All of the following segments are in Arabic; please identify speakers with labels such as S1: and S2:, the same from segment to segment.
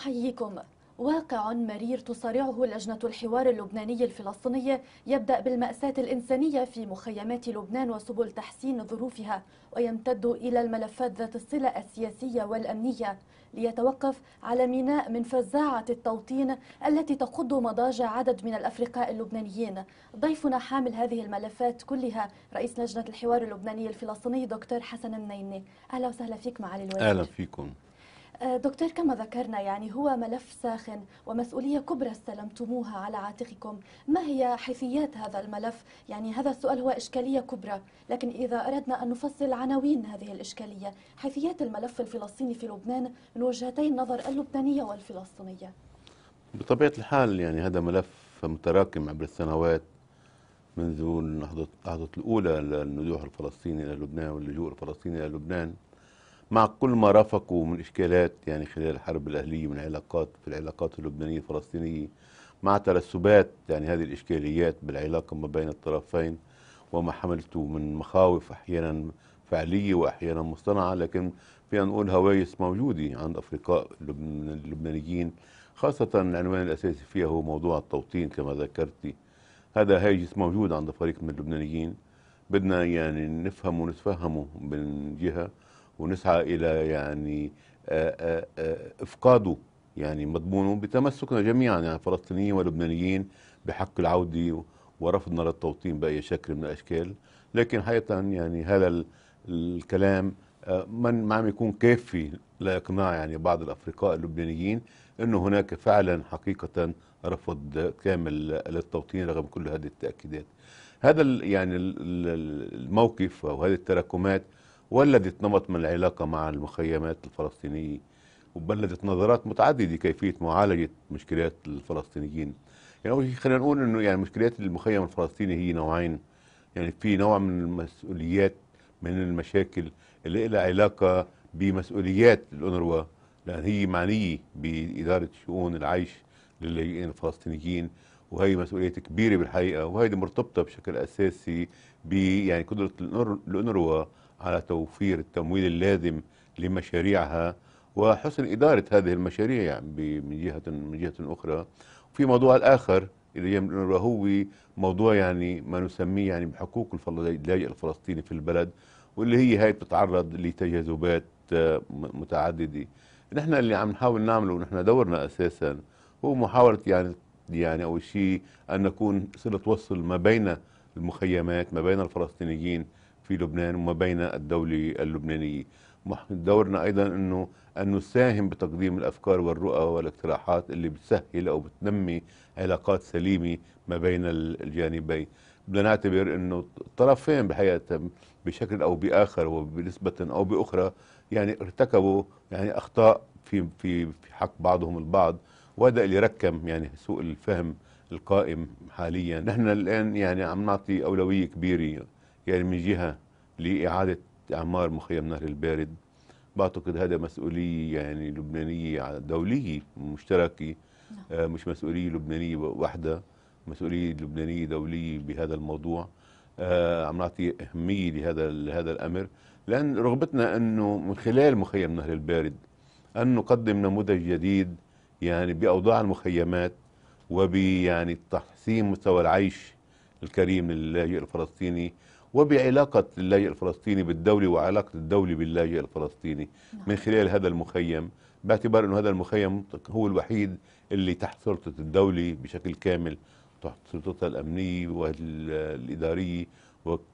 S1: نحييكم واقع مرير تصارعه لجنة الحوار اللبناني الفلسطيني يبدأ بالمأساة الإنسانية في مخيمات لبنان وسبل تحسين ظروفها ويمتد إلى الملفات ذات الصلة السياسية والأمنية ليتوقف على ميناء من فزاعة التوطين التي تقض مضاجع عدد من الأفرقاء اللبنانيين ضيفنا حامل هذه الملفات كلها رئيس لجنة الحوار اللبناني الفلسطيني دكتور حسن النيني أهلا وسهلا فيك معالي الوزير أهلا فيكم آه، دكتور كما ذكرنا يعني هو ملف ساخن ومسؤولية كبرى استلمتموها على عاتقكم ما هي حيثيات هذا الملف يعني هذا السؤال هو إشكالية كبرى لكن إذا أردنا أن نفصل عناوين هذه الإشكالية حيثيات الملف الفلسطيني في لبنان من وجهتي النظر اللبنانية والفلسطينية
S2: بطبيعة الحال يعني هذا ملف متراكم عبر السنوات منذ النهضه الأولى للنزوح الفلسطيني إلى لبنان واللجوء الفلسطيني إلى لبنان مع كل ما رافقوا من إشكالات يعني خلال الحرب الأهلية من علاقات في العلاقات اللبنانية الفلسطينية مع ترسبات يعني هذه الإشكاليات بالعلاقة ما بين الطرفين وما حملته من مخاوف أحيانا فعلية وأحيانا مصطنعة لكن في أن نقول هوايس موجودة عند أفرقاء اللبنانيين خاصة العنوان الأساسي فيها هو موضوع التوطين كما ذكرتي هذا هاجس موجود عند فريق من اللبنانيين بدنا يعني نفهمه ونتفهمه من جهة ونسعى إلى يعني آه، آه، آه، إفقاده يعني مضمونه بتمسكنا جميعا يعني فلسطينيين ولبنانيين بحق العودة ورفضنا للتوطين بأي شكل من الأشكال لكن حقيقة يعني هذا الكلام من ما عم يكون كافي لإقناع يعني بعض الأفرقاء اللبنانيين أنه هناك فعلا حقيقة رفض كامل للتوطين رغم كل هذه التأكيدات هذا يعني الموقف وهذه التراكمات ولدت نمط من العلاقة مع المخيمات الفلسطينية وبلدت نظرات متعددة كيفية معالجة مشكلات الفلسطينيين يعني أول شيء خلينا نقول أنه يعني مشكلات المخيم الفلسطيني هي نوعين يعني في نوع من المسؤوليات من المشاكل اللي لها علاقة بمسؤوليات الانروا لأن هي معنية بإدارة شؤون العيش للاجئين الفلسطينيين وهي مسؤولية كبيرة بالحقيقة وهي مرتبطة بشكل أساسي ب يعني قدرة الانروا على توفير التمويل اللازم لمشاريعها وحسن إدارة هذه المشاريع يعني من جهة من جهة أخرى في موضوع الآخر اللي هو موضوع يعني ما نسميه يعني بحقوق اللاجئ الفلسطيني في البلد واللي هي هاي بتتعرض لتجاذبات آه، متعددة نحن اللي عم نحاول نعمله ونحن دورنا أساسا هو محاولة يعني يعني أول شيء أن نكون صلة وصل ما بين المخيمات ما بين الفلسطينيين في لبنان وما بين الدولة اللبنانية دورنا أيضا أنه أن نساهم بتقديم الأفكار والرؤى والاقتراحات اللي بتسهل أو بتنمي علاقات سليمة ما بين الجانبين بدنا نعتبر أنه الطرفين بحقيقة بشكل أو بآخر وبنسبة أو بأخرى يعني ارتكبوا يعني أخطاء في, في, في حق بعضهم البعض وهذا اللي ركم يعني سوء الفهم القائم حاليا نحن الآن يعني عم نعطي أولوية كبيرة يعني من جهة لإعادة إعمار مخيم نهر البارد بعتقد هذا مسؤولية يعني لبنانية دولية مشتركة نعم. آه، مش مسؤولية لبنانية وحدة مسؤولية لبنانية دولية بهذا الموضوع آه، عم نعطي أهمية لهذا لهذا الأمر لأن رغبتنا أنه من خلال مخيم نهر البارد أن نقدم نموذج جديد يعني بأوضاع المخيمات وبيعني يعني تحسين مستوى العيش الكريم للاجئ الفلسطيني وبعلاقة اللاجئ الفلسطيني بالدولة وعلاقة الدولة باللاجئ الفلسطيني نعم. من خلال هذا المخيم باعتبار أنه هذا المخيم هو الوحيد اللي تحت سلطة الدولة بشكل كامل تحت سلطتها الأمنية والإدارية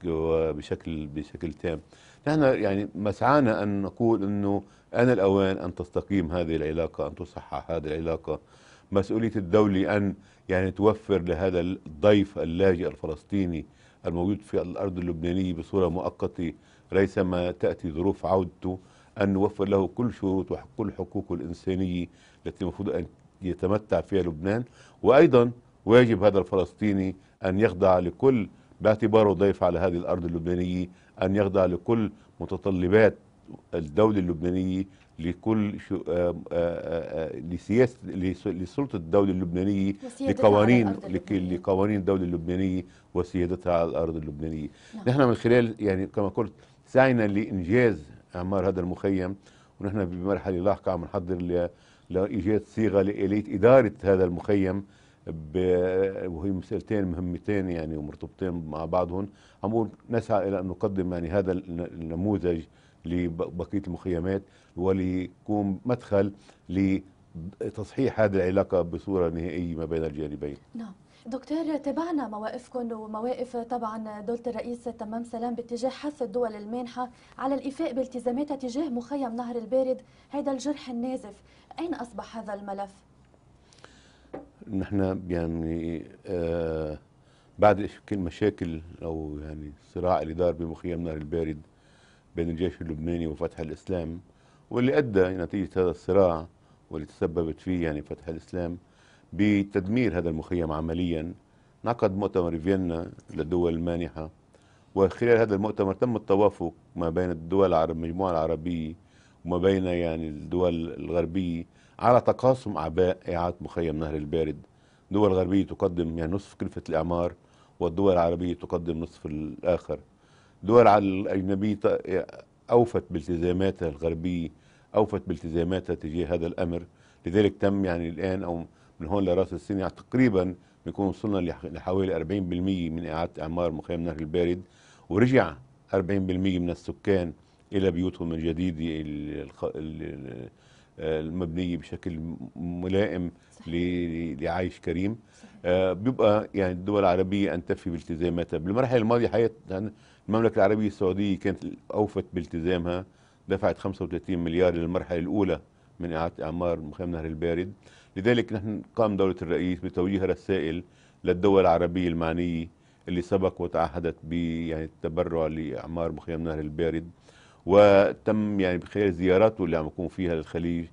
S2: وبشكل بشكل تام نحن يعني مسعانا أن نقول أنه أنا الأوان أن تستقيم هذه العلاقة أن تصحح هذه العلاقة مسؤولية الدولة أن يعني توفر لهذا الضيف اللاجئ الفلسطيني الموجود في الأرض اللبنانية بصورة مؤقتة ليس ما تأتي ظروف عودته أن نوفر له كل شروط وكل حقوقه الإنسانية التي المفروض أن يتمتع فيها لبنان وأيضا واجب هذا الفلسطيني أن يخضع لكل باعتباره ضيف على هذه الأرض اللبنانية أن يخضع لكل متطلبات الدولة اللبنانية لكل شو آآ آآ لسياسه لسلطه الدوله اللبنانيه لقوانين لقوانين الدوله اللبنانيه وسيادتها على الارض اللبنانيه نعم. نحن من خلال يعني كما قلت سعينا لانجاز اعمار هذا المخيم ونحن بمرحله لاحقه عم نحضر لايجاد صيغه لاليه اداره هذا المخيم وهي مسألتين مهمتين يعني ومرتبطين مع بعضهم عم نسعى الى ان نقدم يعني هذا النموذج لبقيه المخيمات وليكون مدخل لتصحيح هذه العلاقة بصورة نهائية ما بين الجانبين
S1: نعم دكتور تابعنا مواقفكم ومواقف طبعا دولة الرئيس تمام سلام باتجاه حث الدول المانحة على الإيفاء بالتزاماتها تجاه مخيم نهر البارد هذا الجرح النازف أين أصبح هذا الملف؟
S2: نحن يعني آه بعد مشاكل أو يعني الصراع اللي دار بمخيم نهر البارد بين الجيش اللبناني وفتح الإسلام واللي أدى نتيجة هذا الصراع واللي تسببت فيه يعني فتح الإسلام بتدمير هذا المخيم عمليا نعقد مؤتمر فيينا للدول المانحة وخلال هذا المؤتمر تم التوافق ما بين الدول العرب المجموعة العربية وما بين يعني الدول الغربية على تقاسم أعباء إعادة مخيم نهر البارد دول غربية تقدم يعني نصف كلفة الإعمار والدول العربية تقدم نصف الآخر دول الأجنبية أوفت بالتزاماتها الغربية أوفت بالتزاماتها تجاه هذا الأمر لذلك تم يعني الآن أو من هون لراس السنة يعني تقريبا بنكون وصلنا لحوالي 40% من إعادة إعمار مخيم نهر البارد ورجع 40% من السكان إلى بيوتهم الجديدة المبنية بشكل ملائم لعيش كريم آه، بيبقى يعني الدول العربية أن تفي بالتزاماتها بالمرحلة الماضية حقيقة المملكة العربية السعودية كانت أوفت بالتزامها دفعت 35 مليار للمرحلة الأولى من إعادة إعمار مخيم نهر البارد لذلك نحن قام دولة الرئيس بتوجيه رسائل للدول العربية المعنية اللي سبق وتعهدت ب يعني التبرع لإعمار مخيم نهر البارد وتم يعني بخلال زياراته اللي عم يكون فيها للخليج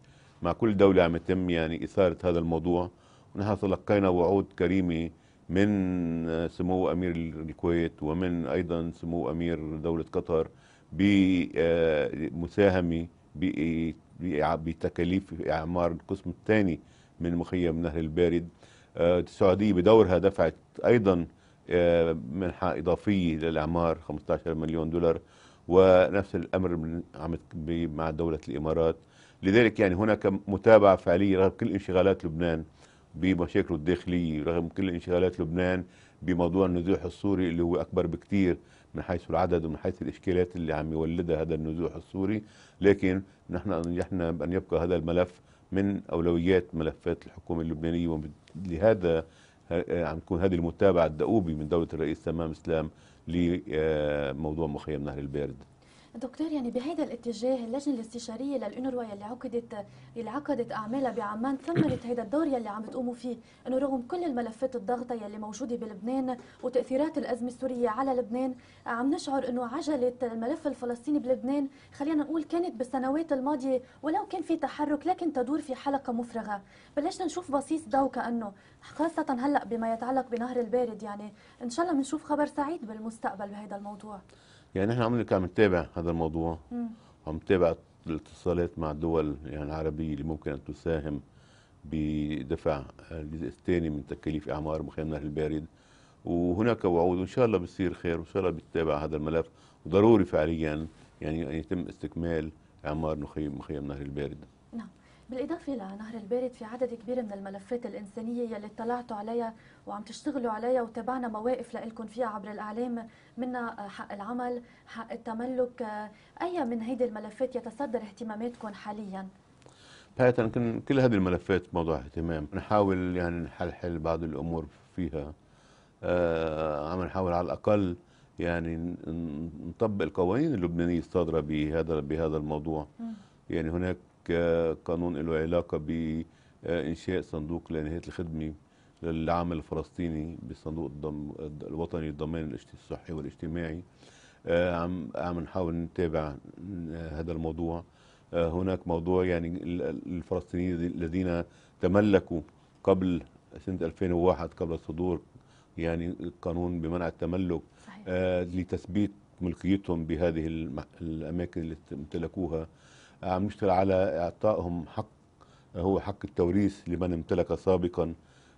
S2: مع كل دولة عم يتم يعني إثارة هذا الموضوع نحن تلقينا وعود كريمة من سمو أمير الكويت ومن أيضا سمو أمير دولة قطر بمساهمة آه، آه، بتكاليف إعمار القسم الثاني من مخيم نهر البارد آه، السعودية بدورها دفعت أيضا منحة إضافية للإعمار 15 مليون دولار ونفس الأمر مع دولة الإمارات لذلك يعني هناك متابعة فعلية رغم كل انشغالات لبنان بمشاكله الداخلية رغم كل انشغالات لبنان بموضوع النزوح السوري اللي هو أكبر بكتير من حيث العدد ومن حيث الإشكالات اللي عم يولدها هذا النزوح السوري لكن نحن نجحنا بأن يبقى هذا الملف من أولويات ملفات الحكومة اللبنانية ولهذا آه، عم تكون هذه المتابعة الدؤوبة من دولة الرئيس تمام إسلام لموضوع مخيم نهر البارد
S1: دكتور يعني بهذا الاتجاه اللجنه الاستشاريه للانروا يلي عقدت اللي عقدت اعمالها بعمان ثمرت هذا الدور يلي عم بتقوموا فيه انه رغم كل الملفات الضغطه يلي موجوده بلبنان وتاثيرات الازمه السوريه على لبنان عم نشعر انه عجله الملف الفلسطيني بلبنان خلينا نقول كانت بالسنوات الماضيه ولو كان في تحرك لكن تدور في حلقه مفرغه بلشنا نشوف بصيص ضوء كانه خاصه هلا بما يتعلق بنهر البارد يعني ان شاء الله بنشوف خبر سعيد بالمستقبل بهذا الموضوع
S2: يعني احنا عم نتابع هذا الموضوع مم. عم نتابع الاتصالات مع الدول يعني العربية اللي ممكن أن تساهم بدفع الجزء الثاني من تكاليف إعمار مخيم نهر البارد وهناك وعود وإن شاء الله بيصير خير وإن شاء الله بيتابع هذا الملف وضروري فعليا يعني يتم استكمال إعمار مخيم نهر البارد
S1: نعم بالإضافة لنهر البارد في عدد كبير من الملفات الإنسانية يلي اطلعتوا عليها وعم تشتغلوا عليها وتابعنا مواقف لإلكم فيها عبر الإعلام منها حق العمل حق التملك آه، أي من هيدي الملفات يتصدر اهتماماتكم حالياً؟
S2: بحيث كان كل هذه الملفات موضوع اهتمام نحاول يعني نحلحل بعض الأمور فيها آه، عم نحاول على الأقل يعني نطبق القوانين اللبنانية الصادرة بهذا بهذا الموضوع يعني هناك آه، قانون له علاقه بانشاء صندوق لنهايه الخدمه للعمل الفلسطيني بالصندوق الضم... الوطني للضمان الصحي والاجتماعي آه، عم عم نحاول نتابع آه، هذا الموضوع هناك موضوع يعني الفلسطينيين الذين تملكوا قبل سنة 2001 قبل صدور يعني قانون بمنع التملك صحيح. لتثبيت ملكيتهم بهذه الأماكن اللي امتلكوها عم نشتغل على اعطائهم حق هو حق التوريث لمن امتلك سابقا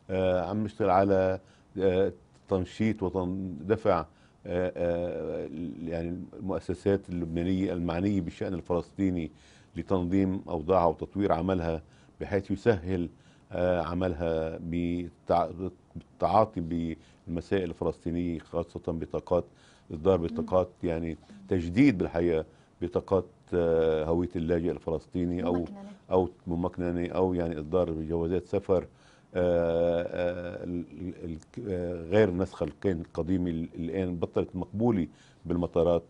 S2: آه، عم نشتغل على آه، تنشيط ودفع آه، يعني المؤسسات اللبنانيه المعنيه بالشان الفلسطيني لتنظيم اوضاعها وتطوير عملها بحيث يسهل عملها بالتعاطي بالمسائل الفلسطينيه خاصه بطاقات اصدار بطاقات يعني تجديد بالحقيقه بطاقات آه، هويه اللاجئ الفلسطيني او او ممكنه او يعني اصدار جوازات سفر آه، آه، غير النسخه الكين القديمه الان بطلت مقبوله بالمطارات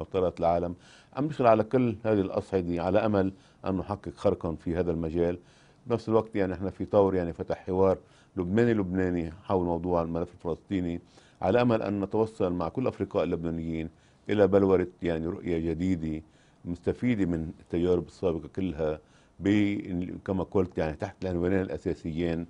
S2: مطارات العالم عم نشتغل على كل هذه الاصعده على امل ان نحقق خرقا في هذا المجال بنفس الوقت يعني احنا في طور يعني فتح حوار لبناني لبناني حول موضوع الملف الفلسطيني على امل ان نتوصل مع كل افرقاء اللبنانيين الى بلوره يعني رؤيه جديده مستفيده من التجارب السابقه كلها كما قلت يعني تحت العنوانين الاساسيين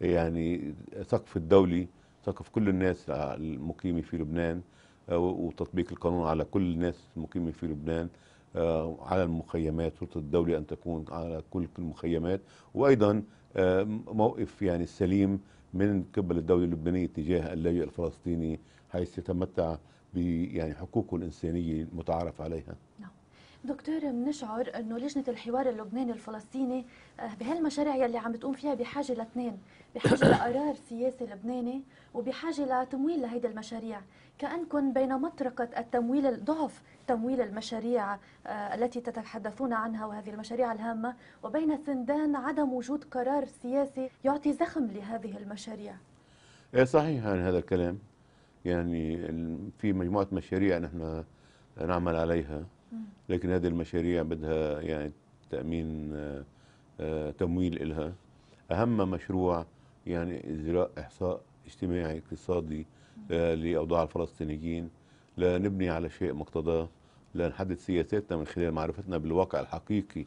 S2: يعني سقف الدولي سقف كل الناس المقيمه في لبنان آه، وتطبيق القانون على كل الناس المقيمه في لبنان آه، على المخيمات سلطه الدوله ان تكون على كل المخيمات وايضا آه، موقف يعني السليم من قبل الدوله اللبنانيه تجاه اللاجئ الفلسطيني حيث يتمتع ب يعني حقوقه الانسانيه المتعارف عليها.
S1: نعم. دكتور بنشعر انه لجنه الحوار اللبناني الفلسطيني آه، بهالمشاريع يلي عم بتقوم فيها بحاجه لاثنين، بحاجه لقرار سياسي لبناني وبحاجه لتمويل لهيدي المشاريع، كانكم بين مطرقه التمويل ضعف تمويل المشاريع آه، التي تتحدثون عنها وهذه المشاريع الهامه وبين سندان عدم وجود قرار سياسي يعطي زخم لهذه المشاريع.
S2: إيه، صحيح هذا الكلام يعني في مجموعه مشاريع نحن نعمل عليها لكن هذه المشاريع بدها يعني تامين آه، آه، تمويل لها اهم مشروع يعني اجراء احصاء اجتماعي اقتصادي آه، لاوضاع الفلسطينيين لنبني على شيء مقتضاه لنحدد سياساتنا من خلال معرفتنا بالواقع الحقيقي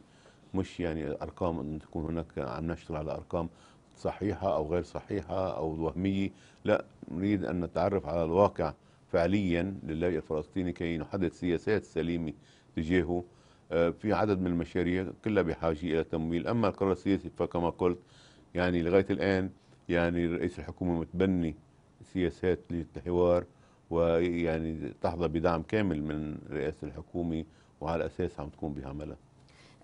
S2: مش يعني ارقام ان تكون هناك عم نشتغل على ارقام صحيحه او غير صحيحه او وهميه لا نريد ان نتعرف على الواقع فعليا للاجئ الفلسطيني كي نحدد سياسات سليمه باتجاهه آه، في عدد من المشاريع كلها بحاجه الى تمويل، اما القرار السياسي فكما قلت يعني لغايه الان يعني رئيس الحكومه متبني سياسات للحوار ويعني تحظى بدعم كامل من رئاسه الحكومه وعلى اساس عم تقوم بعملها.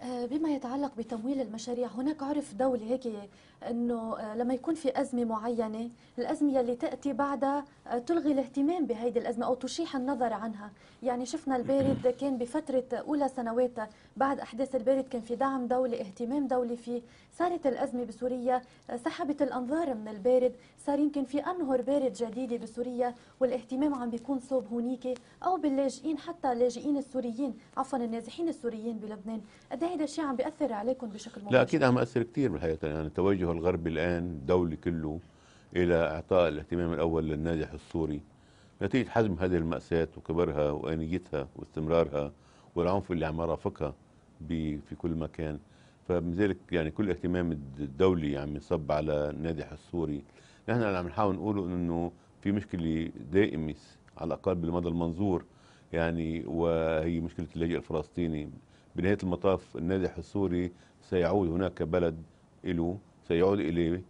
S1: آه، بما يتعلق بتمويل المشاريع هناك عرف دولي هيك انه آه، لما يكون في ازمه معينه الازمه اللي تاتي بعدها آه، تلغي الاهتمام بهيدي الازمه او تشيح النظر عنها يعني شفنا البارد كان بفتره اولى سنواته بعد احداث البارد كان في دعم دولي اهتمام دولي فيه صارت الازمه بسوريا آه، سحبت الانظار من البارد صار يمكن في انهر بارد جديده بسوريا والاهتمام عم بيكون صوب هونيك او باللاجئين حتى اللاجئين السوريين عفوا النازحين السوريين بلبنان قد إيه هيدا الشيء عم بياثر عليكم بشكل مباشر لا اكيد
S2: عم بياثر كثير بالحقيقه يعني توجه الغرب الآن الدولي كله إلى إعطاء الاهتمام الأول للناجح السوري نتيجة حجم هذه المأساة وكبرها وأنيتها واستمرارها والعنف اللي عم يرافقها في كل مكان فمن ذلك يعني كل اهتمام الدولي عم يعني يصب على الناجح السوري نحن اللي عم نحاول نقوله انه في مشكله دائمه على الاقل بالمدى المنظور يعني وهي مشكله اللاجئ الفلسطيني بنهايه المطاف الناجح السوري سيعود هناك بلد له سيعود إليه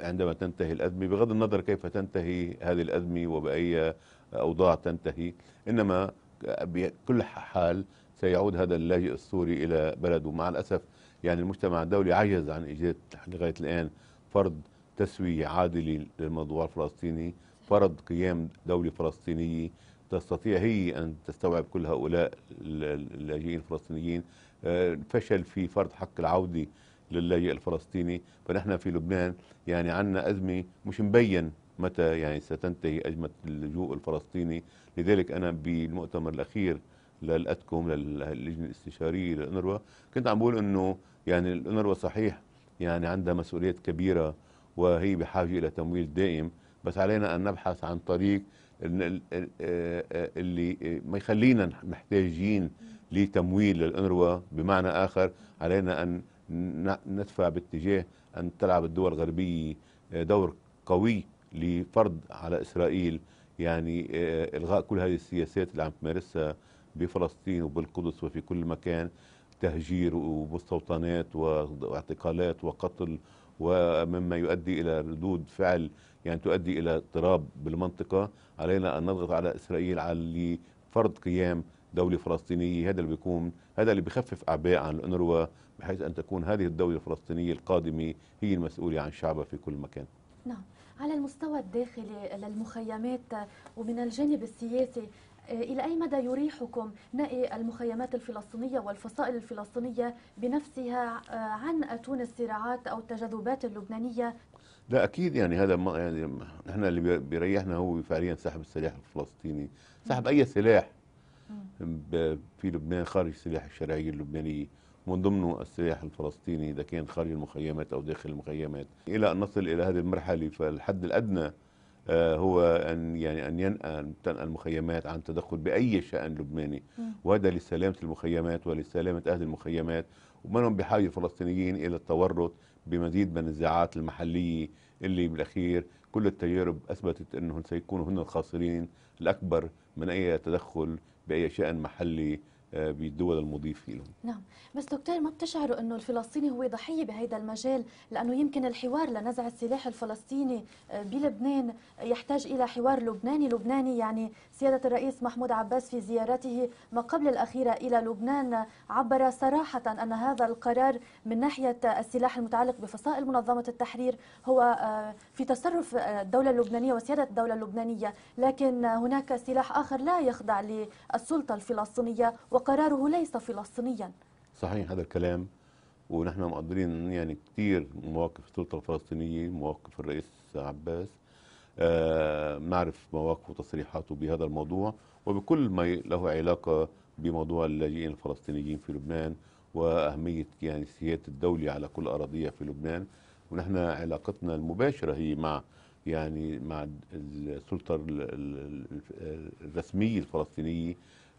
S2: عندما تنتهي الأزمة بغض النظر كيف تنتهي هذه الأزمة وبأي أوضاع تنتهي إنما بكل حال سيعود هذا اللاجئ السوري إلى بلده مع الأسف يعني المجتمع الدولي عجز عن إيجاد لغاية الآن فرض تسوية عادلة للموضوع الفلسطيني فرض قيام دولة فلسطينية تستطيع هي أن تستوعب كل هؤلاء اللاجئين الفلسطينيين آه، فشل في فرض حق العودة للاجئ الفلسطيني فنحن في لبنان يعني عندنا أزمة مش مبين متى يعني ستنتهي أزمة اللجوء الفلسطيني لذلك أنا بالمؤتمر الأخير للأتكم للجنة الاستشارية للأنروا كنت عم بقول أنه يعني الأنروا صحيح يعني عندها مسؤوليات كبيرة وهي بحاجة إلى تمويل دائم بس علينا أن نبحث عن طريق اللي ما يخلينا محتاجين لتمويل للأنروا بمعنى آخر علينا أن ندفع باتجاه أن تلعب الدول الغربية آه، دور قوي لفرض على إسرائيل يعني آه، إلغاء كل هذه السياسات اللي عم تمارسها بفلسطين وبالقدس وفي كل مكان تهجير ومستوطنات واعتقالات وقتل ومما يؤدي إلى ردود فعل يعني تؤدي إلى اضطراب بالمنطقة علينا أن نضغط على إسرائيل على فرض قيام دولة فلسطينية هذا اللي بيكون هذا اللي بخفف أعباء عن الأنروا بحيث أن تكون هذه الدولة الفلسطينية القادمة هي المسؤولة عن شعبها في كل مكان
S1: نعم على المستوى الداخلي للمخيمات ومن الجانب السياسي إيه، إلى أي مدى يريحكم نقي المخيمات الفلسطينية والفصائل الفلسطينية بنفسها آه، عن اتون الصراعات أو التجاذبات اللبنانية؟
S2: لا أكيد يعني هذا ما يعني نحن اللي بيريحنا هو فعليا سحب السلاح الفلسطيني، سحب أي سلاح في لبنان خارج السلاح الشرعي اللبناني من ضمنه السلاح الفلسطيني اذا كان خارج المخيمات او داخل المخيمات الى ان نصل الى هذه المرحله فالحد الادنى آه، هو ان يعني ان ينأى تنأى المخيمات عن تدخل باي شان لبناني وهذا لسلامه المخيمات ولسلامه اهل المخيمات ومنهم بحاجه الفلسطينيين الى التورط بمزيد من النزاعات المحليه اللي بالاخير كل التجارب اثبتت انهم سيكونوا هن الخاسرين الاكبر من اي تدخل باي شان محلي بالدول المضيفة لهم
S1: نعم بس دكتور ما بتشعروا أنه الفلسطيني هو ضحية بهذا المجال لأنه يمكن الحوار لنزع السلاح الفلسطيني آه، بلبنان يحتاج إلى حوار لبناني لبناني يعني سيادة الرئيس محمود عباس في زيارته ما قبل الأخيرة إلى لبنان عبر صراحة أن هذا القرار من ناحية السلاح المتعلق بفصائل منظمة التحرير هو آه، في تصرف آه، الدولة اللبنانية وسيادة الدولة اللبنانية لكن هناك سلاح آخر لا يخضع للسلطة الفلسطينية وقراره ليس فلسطينيا
S2: صحيح هذا الكلام ونحن مقدرين يعني كثير مواقف السلطه الفلسطينيه مواقف الرئيس عباس آه نعرف مواقفه وتصريحاته بهذا الموضوع وبكل ما له علاقه بموضوع اللاجئين الفلسطينيين في لبنان واهميه يعني سياده الدوله على كل اراضيها في لبنان ونحن علاقتنا المباشره هي مع يعني مع السلطه الرسميه الفلسطينيه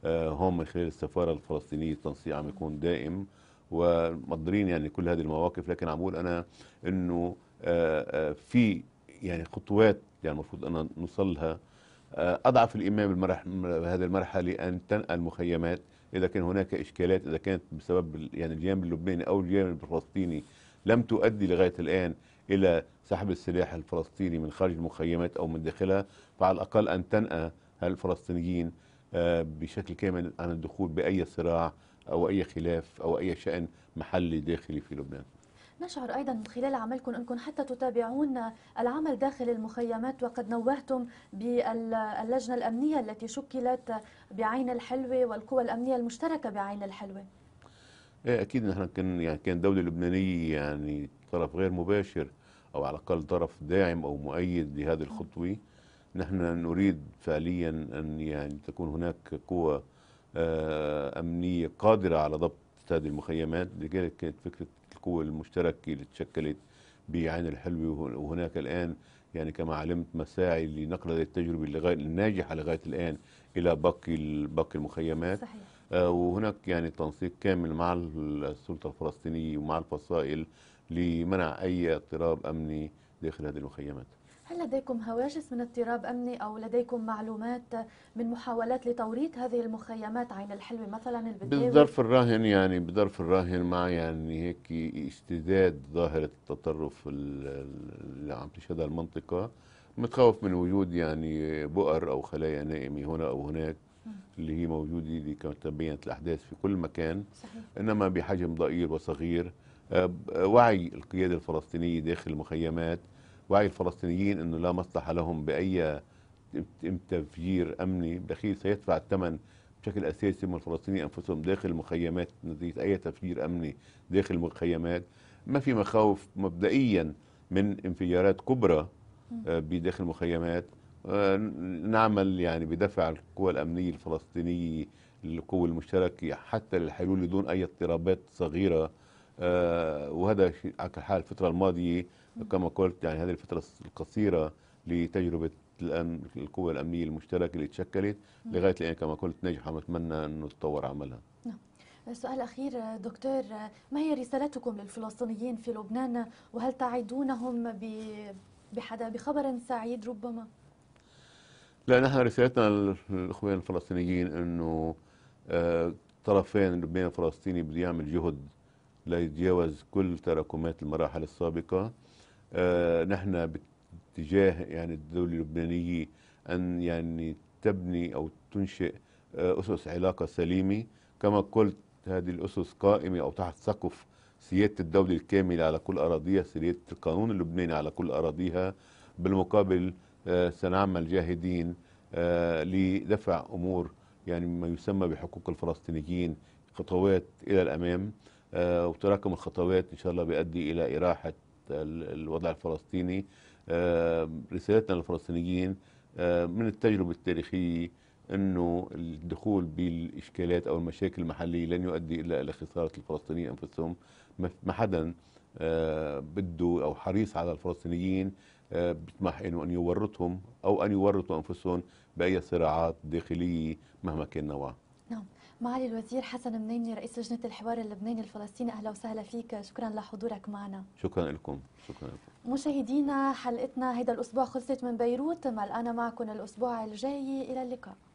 S2: آه، هم من خلال السفاره الفلسطينيه التنسيق عم يكون دائم ومضرين يعني كل هذه المواقف لكن عم بقول انا انه آه، آه، في يعني خطوات يعني المفروض ان نوصلها اضعف الامام بهذه هذه المرحله ان تنقل المخيمات اذا كان هناك اشكالات اذا كانت بسبب يعني الجانب اللبناني او الجانب الفلسطيني لم تؤدي لغايه الان الى سحب السلاح الفلسطيني من خارج المخيمات او من داخلها فعلى الاقل ان تنأى الفلسطينيين بشكل كامل عن الدخول باي صراع او اي خلاف او اي شان محلي داخلي في لبنان
S1: نشعر أيضا من خلال عملكم أنكم حتى تتابعون العمل داخل المخيمات وقد نوهتم باللجنة الأمنية التي شكلت بعين الحلوة والقوى الأمنية المشتركة بعين الحلوة
S2: إيه، أكيد نحن كان يعني كان الدوله اللبنانيه يعني طرف غير مباشر أو على الأقل طرف داعم أو مؤيد لهذه الخطوة نحن نريد فعليا أن يعني تكون هناك قوة آه، أمنية قادرة على ضبط هذه المخيمات لذلك كانت فكرة القوة المشتركة اللي تشكلت بعين الحلوي وهناك الآن يعني كما علمت مساعي لنقل هذه التجربة الناجحة لغاية الآن إلى باقي باقي المخيمات صحيح. آه، وهناك يعني تنسيق كامل مع السلطة الفلسطينية ومع الفصائل لمنع أي اضطراب أمني داخل هذه المخيمات
S1: هل لديكم هواجس من اضطراب أمني أو لديكم معلومات من محاولات لتوريط هذه المخيمات عين الحلوة مثلا البداية بالظرف
S2: الراهن يعني بظرف الراهن مع يعني هيك اشتداد ظاهرة التطرف اللي عم تشهدها المنطقة متخوف من وجود يعني بؤر أو خلايا نائمة هنا أو هناك اللي هي موجودة اللي كانت تبينت الأحداث في كل مكان صحيح. إنما بحجم ضئيل وصغير آه، آه، وعي القيادة الفلسطينية داخل المخيمات وعي الفلسطينيين انه لا مصلحه لهم باي تفجير امني دخيل سيدفع الثمن بشكل اساسي من الفلسطينيين انفسهم داخل المخيمات نتيجه اي تفجير امني داخل المخيمات ما في مخاوف مبدئيا من انفجارات كبرى آه، بداخل المخيمات آه، نعمل يعني بدفع القوى الامنيه الفلسطينيه للقوة المشتركة حتى للحلول دون أي اضطرابات صغيرة آه، وهذا على الحال الفترة الماضية كما قلت يعني هذه الفترة القصيرة لتجربة الأمن القوة الأمنية المشتركة اللي تشكلت لغاية الآن كما قلت ناجحة ونتمنى أنه تطور عملها
S1: نعم سؤال أخير دكتور ما هي رسالتكم للفلسطينيين في لبنان وهل تعدونهم بحدا بخبر سعيد ربما؟
S2: لا نحن رسالتنا للإخوان الفلسطينيين أنه آه، طرفين لبنان الفلسطيني بده يعمل جهد ليتجاوز كل تراكمات المراحل السابقة آه، نحن باتجاه يعني الدولة اللبنانية أن يعني تبني أو تنشئ آه، أسس علاقة سليمة كما قلت هذه الأسس قائمة أو تحت سقف سيادة الدولة الكاملة على كل أراضيها سيادة القانون اللبناني على كل أراضيها بالمقابل آه، سنعمل جاهدين لدفع أمور يعني ما يسمى بحقوق الفلسطينيين خطوات إلى الأمام وتراكم الخطوات إن شاء الله بيؤدي إلى إراحة الوضع الفلسطيني رسالتنا للفلسطينيين من التجربة التاريخية أنه الدخول بالإشكالات أو المشاكل المحلية لن يؤدي إلا إلى خسارة الفلسطينيين أنفسهم ما حدا بده أو حريص على الفلسطينيين بيطمح انه ان يورطهم او ان يورطوا انفسهم باي صراعات داخليه مهما كان نوعها
S1: معالي الوزير حسن منيني رئيس لجنة الحوار اللبناني الفلسطيني أهلا وسهلا فيك شكرا لحضورك معنا
S2: شكرا لكم شكرا لكم
S1: مشاهدينا حلقتنا هذا الأسبوع خلصت من بيروت الآن معكم الأسبوع الجاي إلى اللقاء